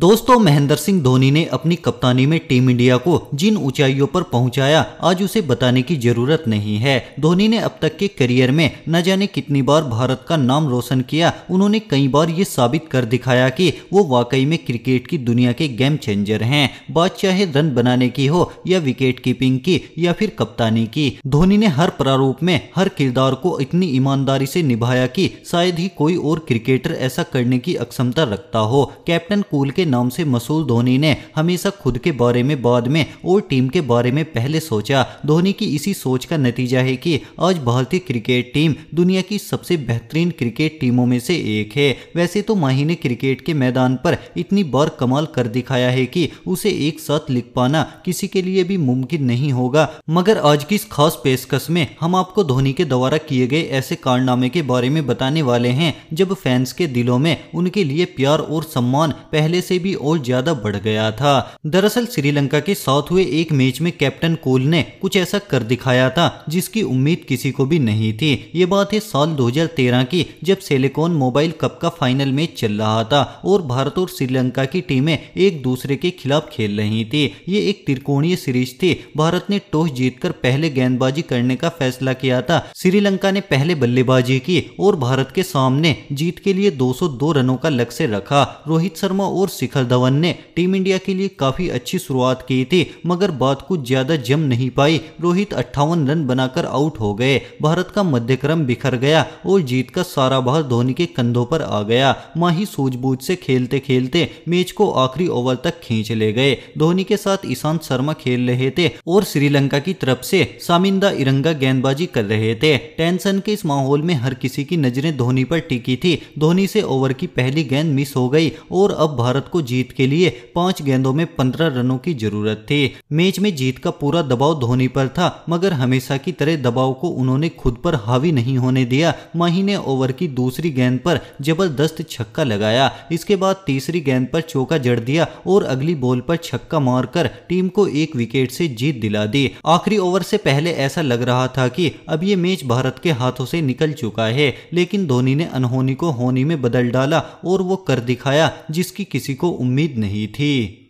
दोस्तों महेंद्र सिंह धोनी ने अपनी कप्तानी में टीम इंडिया को जिन ऊंचाइयों पर पहुंचाया आज उसे बताने की जरूरत नहीं है धोनी ने अब तक के करियर में न जाने कितनी बार भारत का नाम रोशन किया उन्होंने कई बार ये साबित कर दिखाया कि वो वाकई में क्रिकेट की दुनिया के गेम चेंजर हैं बात चाहे रन बनाने की हो या विकेट कीपिंग की या फिर कप्तानी की धोनी ने हर प्रारूप में हर किरदार को इतनी ईमानदारी से निभाया की शायद ही कोई और क्रिकेटर ऐसा करने की अक्षमता रखता हो कैप्टन कूल के के नाम से मसूल धोनी ने हमेशा खुद के बारे में बाद में और टीम के बारे में पहले सोचा धोनी की इसी सोच का नतीजा है कि आज भारतीय क्रिकेट टीम दुनिया की सबसे बेहतरीन क्रिकेट टीमों में से एक है वैसे तो माही ने क्रिकेट के मैदान पर इतनी बार कमाल कर दिखाया है की उसे एक साथ लिख पाना किसी के लिए भी मुमकिन नहीं होगा मगर आज की इस खास पेशकश में हम आपको धोनी के द्वारा किए गए ऐसे कारनामे के बारे में बताने वाले हैं जब फैंस के दिलों में उनके लिए प्यार और सम्मान पहले से से भी और ज्यादा बढ़ गया था दरअसल श्रीलंका के साथ हुए एक मैच में कैप्टन कोल ने कुछ ऐसा कर दिखाया था जिसकी उम्मीद किसी को भी नहीं थी ये बात है साल 2013 की जब सेलेकॉन मोबाइल कप का फाइनल मैच चल रहा था और भारत और श्रीलंका की टीमें एक दूसरे के खिलाफ खेल रही थी ये एक त्रिकोणीय सीरीज थी भारत ने टॉस जीतकर पहले गेंदबाजी करने का फैसला किया था श्रीलंका ने पहले बल्लेबाजी की और भारत के सामने जीत के लिए 202 रनों का लक्ष्य रखा रोहित शर्मा और शिखर धवन ने टीम इंडिया के लिए काफ़ी अच्छी शुरुआत की थी मगर बात कुछ ज़्यादा जम नहीं पाई रोहित अट्ठावन रन बनाकर आउट हो गए भारत का मध्यक्रम बिखर गया और जीत का सारा भार धोनी के कंधों पर आ गया माही सूझबूझ से खेलते खेलते मैच को आखिरी ओवर तक खींच ले गए धोनी के साथ ईशांत शर्मा खेल रहे थे और श्रीलंका की तरफ से सामिंदा इरंगा गेंदबाजी कर रहे थे टेंशन के इस माहौल में हर किसी की नजरें धोनी पर टिकी थी धोनी से ओवर की पहली गेंद मिस हो गई और अब भारत को जीत के लिए पांच गेंदों में पंद्रह रनों की जरूरत थी मैच में जीत का पूरा दबाव धोनी पर था मगर हमेशा की तरह दबाव को उन्होंने खुद पर हावी नहीं होने दिया माही ने ओवर की दूसरी गेंद पर जबरदस्त छक्का लगाया इसके बाद तीसरी गेंद पर चौका जड़ दिया और अगली बॉल पर छक्का मारकर टीम को एक विकेट से जीत दिला दी आखिरी ओवर से पहले ऐसा लग रहा था कि अब ये मैच भारत के हाथों से निकल चुका है लेकिन धोनी ने अनहोनी को होनी में बदल डाला और वो कर दिखाया जिसकी किसी को को उम्मीद नहीं थी